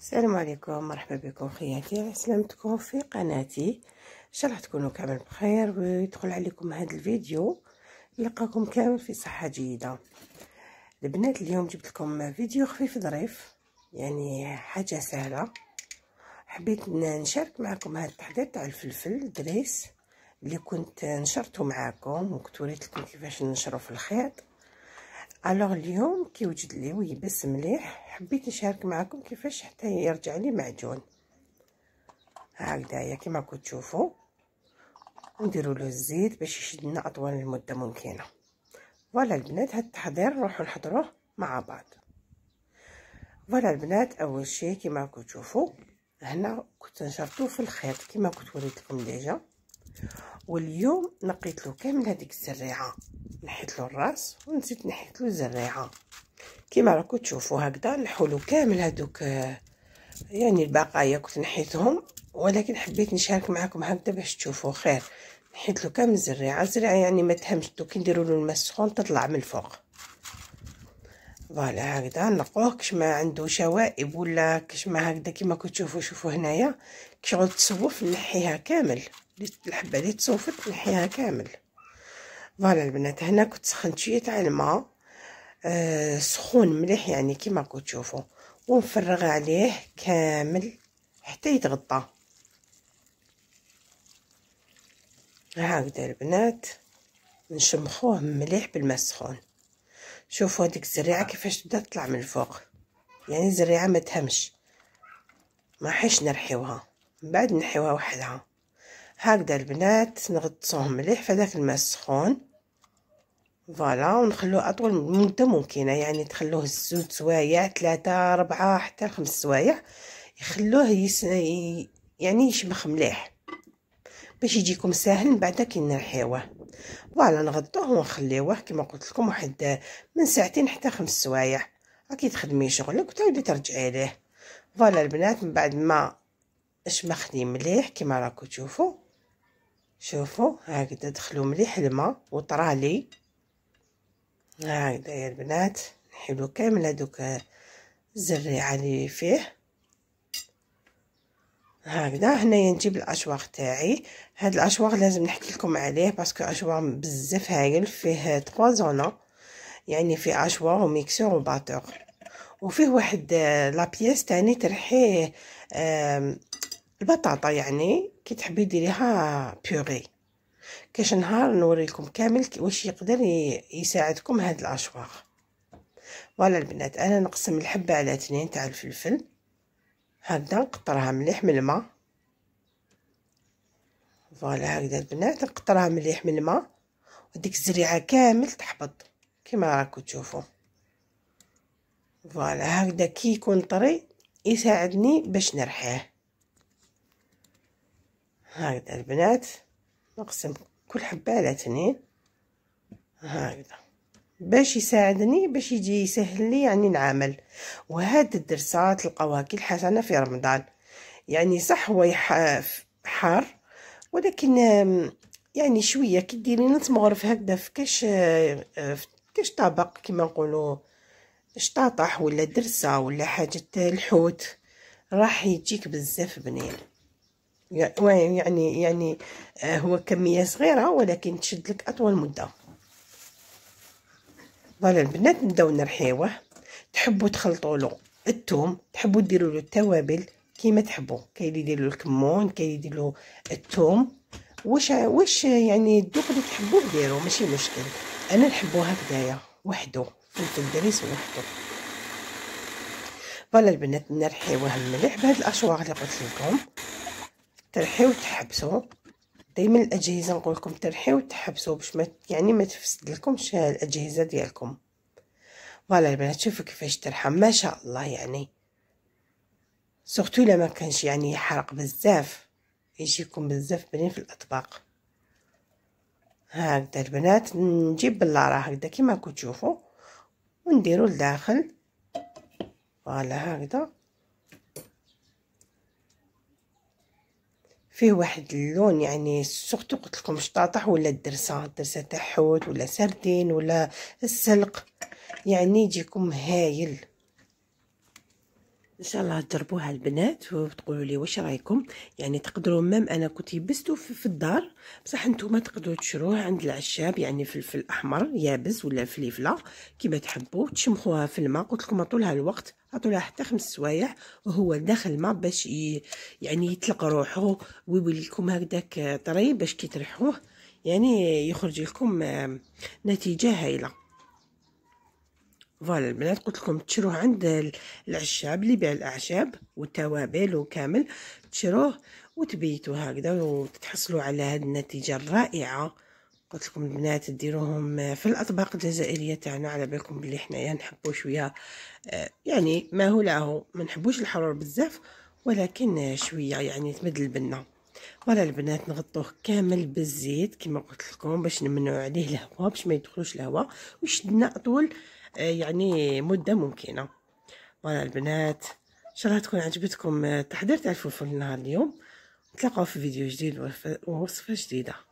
السلام عليكم مرحبا بكم خياتي سلامتكم في قناتي ان شاء الله تكونوا كامل بخير ويدخل عليكم هذا الفيديو يلقاكم كامل في صحه جيده البنات اليوم جبت لكم فيديو خفيف ظريف يعني حاجه سهله حبيت نشارك معكم هذا التحضير تاع الفلفل الدريس اللي كنت نشرته معكم وكنت وريت لكم كيفاش نشرو في الخيط الوغ اليوم كيوجد لي ويبس مليح حبيت نشارك معكم كيفاش حتى يرجع لي معجون هكذايا كما راكم تشوفوا ونديروا له الزيت باش يشدنا اطول المده ممكنه فوالا البنات هاد التحضير نروحوا نحضروه مع بعض فوالا البنات اول شيء كما راكم تشوفوا هنا كنت نشرتو في الخيط كما كنت وريت لكم ديجا واليوم نقيت له كامل هذيك الزريعه نحيت له الراس ونسيت نحيت له الزريعه كيما راكم تشوفوا هكذا نحولو كامل هذوك يعني البقايا كنت نحيتهم ولكن حبيت نشارك معكم هكذا باش تشوفوا خير نحيت له كامل الزريعه الزريعه يعني ما تهمش دوك نديروا له الماء السخون تطلع من الفوق فوالا هكذا نقوه كش ما عنده شوائب ولا كش ما هكذا كيما كنتو تشوفوا شوفوا هنايا كي تصوف نحيها كامل الحبه اللي تصوفت نحيها كامل فوالا البنات هنا كنت سخنت شويه تاع الماء آه سخون مليح يعني كيما راكم تشوفوا ونفرغ عليه كامل حتى يتغطى هكذا البنات نشمخوه مليح بالماء السخون شوفوا هذيك الزريعه كيفاش تبدا تطلع من الفوق يعني الزريعه ما تهمش ما حيش نرحيوها من بعد نحيوها وحدها هكذا البنات نغطسوه مليح في هذاك الماء السخون فوالا ونخلوه اطول مده ممكنه يعني تخلوه زوج سوايع ثلاثه اربعه حتى خمس سوايع يخلوه يس... يعني يشبخ مليح باش يجيكم ساهل من بعد كي نرحيوه فوالا نغطوه ونخليوه كما قلت لكم واحد من ساعتين حتى خمس سوايع راكي تخدمي شغلك وتعاودي ترجعي ليه فوالا البنات من بعد ما اشمخني مليح كما راكو تشوفوا شوفوا هكذا دخلوا مليح الماء وطرالي هكذا يا البنات نحلو كامل هذوك الزريعه اللي فيه هكذا هنايا نجيب الاشواغ تاعي هاد الاشواغ لازم نحكي لكم عليه باسكو اشواغ بزاف هايل فيه 3 زونا يعني فيه اشواغ وميكسور وباتور وفيه واحد لابيس تاني ترحيه البطاطا يعني كي تحبي ديريها بيوري كاش نهار نوريكم كامل واش يقدر يساعدكم هاد الاشواغ فوالا البنات انا نقسم الحبه على اثنين تاع الفلفل هكذا نقطرها مليح من الماء فوالا هكذا البنات نقطرها مليح من الماء وديك الزريعه كامل تحبط كما راكم تشوفوا فوالا هكذا كي يكون طري يساعدني باش نرحيه هكذا البنات نقسم كل حبة على اثنين هكذا باش يساعدني باش يجي يسهل لي يعني نعمل وهاد الدرسات تلقاوها كي الحسنه في رمضان يعني صح هو حار ولكن يعني شويه كي ديري نص مغرف هكذا في كاش آه، آه، في كاش طبق كيما نقولوا شطاطح ولا درسه ولا حاجه الحوت راح يجيك بزاف بنين يعني يعني آه، هو كميه صغيره ولكن تشد لك اطول مده فوالا البنات نبداو نرحيوه تحبوا تخلطوا له الثوم تحبوا ديروا له التوابل كيما تحبوا كاين اللي يدير له الكمون كاين اللي يدير له الثوم واش واش يعني الدوق اللي تحبوه ديروه ماشي مشكل انا نحبو هكذايا وحده فلفل الدريس وحده فوالا البنات نرحيوه الملح بهاد الاشواغ اللي قلت لكم ترحيو تحبسو دائما الاجهزه نقول لكم ترحيو تحبسو باش ما يعني ما تفسد لكمش الاجهزه ديالكم فوالا البنات شوفوا كيفاش ترحم ما شاء الله يعني سورتو الا ما كانش يعني يحرق بزاف يجيكم بزاف بنين في الاطباق هكذا البنات نجيب بلاره هكذا كيما كتشوفوا ونديرو لداخل فوالا هكذا فيه واحد اللون يعني سورتو قلت لكم شطاطح ولا الدرسه الدرسه تاع حوت ولا سردين ولا السلق يعني يجيكم هايل ان شاء الله تجربوها البنات وتقولوا لي واش رايكم يعني تقدروا مام انا كنت يبستو في, في الدار بصح نتوما تقدروا تشروه عند العشاب يعني فلفل احمر يابس ولا فليفله كيما تحبوا تشمخوها في الماء قلت لكم عطولها الوقت عطولها حتى خمس سوايع وهو داخل الماء باش ي... يعني يطلق روحه ويولي لكم هكذاك طري باش كي تريحوه يعني يخرج لكم نتيجه هايله فوالا البنات قلت لكم تشروه عند العشاب اللي يبيع الاعشاب والتوابل وكامل تشروه وتبيتوا هكذا وتتحصلوا على هاد النتيجه الرائعه قلت لكم البنات ديروهم آه، في الاطباق الجزائريه تاعنا على بالكم بلي حنايا نحبوا شويه آه، يعني ما هو لا هو ما نحبوش الحرور بزاف ولكن آه، شويه يعني تمد البنه ولا البنات نغطوه كامل بالزيت كما قلت لكم باش نمنعوا عليه الهواء باش ما يدخلوش الهواء وشدنا طول آه، يعني مده ممكنه فوالا البنات ان شاء الله تكون عجبتكم آه، تحضير تاع الفلفل النهار اليوم نتلاقاو في فيديو جديد ووصفه جديده